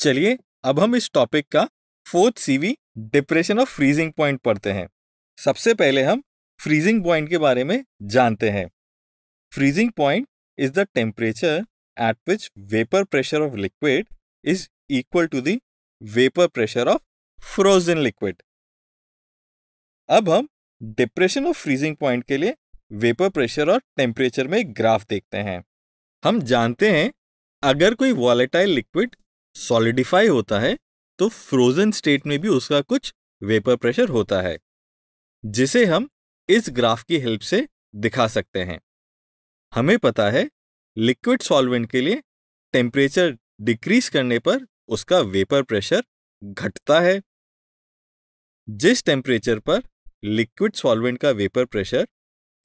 चलिए अब हम इस टॉपिक का फोर्थ सीवी डिप्रेशन ऑफ फ्रीजिंग पॉइंट पढ़ते हैं सबसे पहले हम फ्रीजिंग पॉइंट के बारे में जानते हैं freezing point is the temperature at which vapour pressure of liquid is equal to the vapour pressure of frozen liquid अब हम डिप्रेशन ऑफ फ्रीजिंग पॉइंट के लिए वेपर प्रेशर और टेम्परेचर में ग्राफ देखते हैं हम जानते हैं अगर कोई वॉलेटाइल लिक्विड सॉलिडिफाई होता है तो फ्रोजन स्टेट में भी उसका कुछ वेपर प्रेशर होता है जिसे हम इस ग्राफ की हेल्प से दिखा सकते हैं हमें पता है लिक्विड सॉल्वेंट के लिए टेम्परेचर डिक्रीज करने पर उसका वेपर प्रेशर घटता है जिस टेम्परेचर पर लिक्विड सॉल्वेंट का वेपर प्रेशर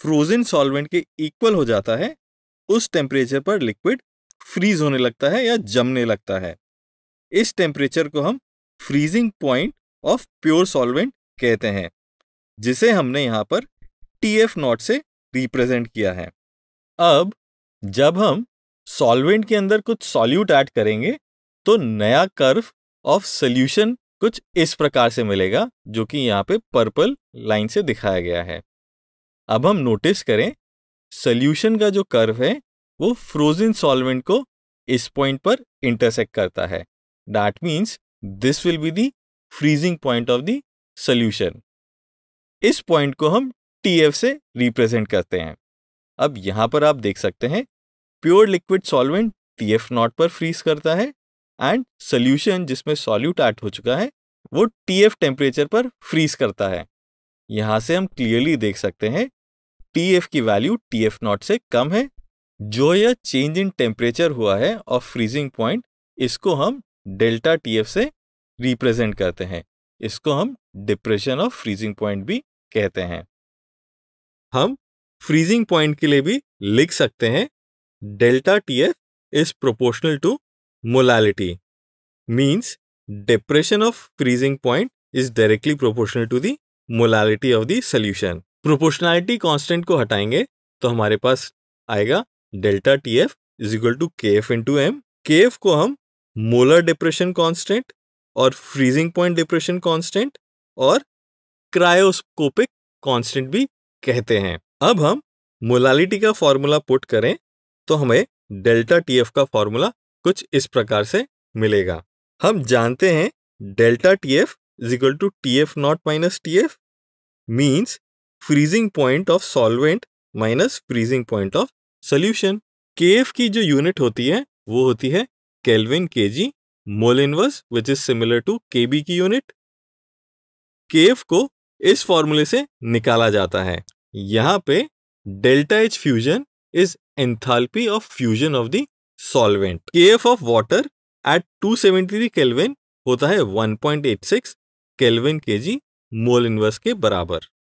फ्रोजन सॉल्वेंट के इक्वल हो जाता है उस टेम्परेचर पर लिक्विड फ्रीज होने लगता है या जमने लगता है इस टेम्परेचर को हम freezing point of pure solvent कहते हैं जिसे हमने यहाँ पर टी एफ नॉट से रिप्रेजेंट किया है अब जब हम सॉल्वेंट के अंदर कुछ सॉल्यूट ऐड करेंगे तो नया कर्व ऑफ सॉल्यूशन कुछ इस प्रकार से मिलेगा जो कि यहाँ पे पर्पल लाइन से दिखाया गया है अब हम नोटिस करें सॉल्यूशन का जो कर्व है वो फ्रोजन सॉल्वेंट को इस पॉइंट पर इंटरसेक्ट करता है That means this will be the freezing point of the solution. इस पॉइंट को हम टी एफ से रिप्रेजेंट करते हैं अब यहां पर आप देख सकते हैं pure liquid solvent F not पर फ्रीज करता है एंड सोल्यूशन जिसमें सॉल्यूट ऐड हो चुका है वो टी एफ टेम्परेचर पर फ्रीज करता है यहां से हम क्लियरली देख सकते हैं टी एफ की वैल्यू टी एफ नॉट से कम है जो यह चेंज इन टेम्परेचर हुआ है ऑफ फ्रीजिंग पॉइंट इसको हम डेल्टा टीएफ से रिप्रेजेंट करते हैं इसको हम डिप्रेशन ऑफ फ्रीजिंग पॉइंट भी कहते हैं हम फ्रीजिंग पॉइंट के लिए भी लिख सकते हैं delta TF is proportional to molality means depression of freezing point is directly proportional to the molality of the solution proportionality constant को हटाएंगे तो हमारे पास आएगा delta T F is equal to K F into M K F को हम molar depression constant और freezing point depression constant और क्रायोस्कोपिक कांस्टेंट भी कहते हैं अब हम मोलालिटी का फॉर्मूला पुट करें तो हमें डेल्टा टीएफ का फॉर्मूला कुछ इस प्रकार से मिलेगा हम जानते हैं delta T F is equal to T F not minus T F means freezing point of solvent minus freezing point of solution K F की जो यूनिट होती है वो होती है kelvin KG mole inverse which is similar to KB की unit केफ को इस फॉर्मूले से निकाला जाता है यहां पे delta H fusion is enthalpy of fusion of the solvent F of water at two seventy kelvin होता है one point eight six kelvin KG mole inverse के बराबर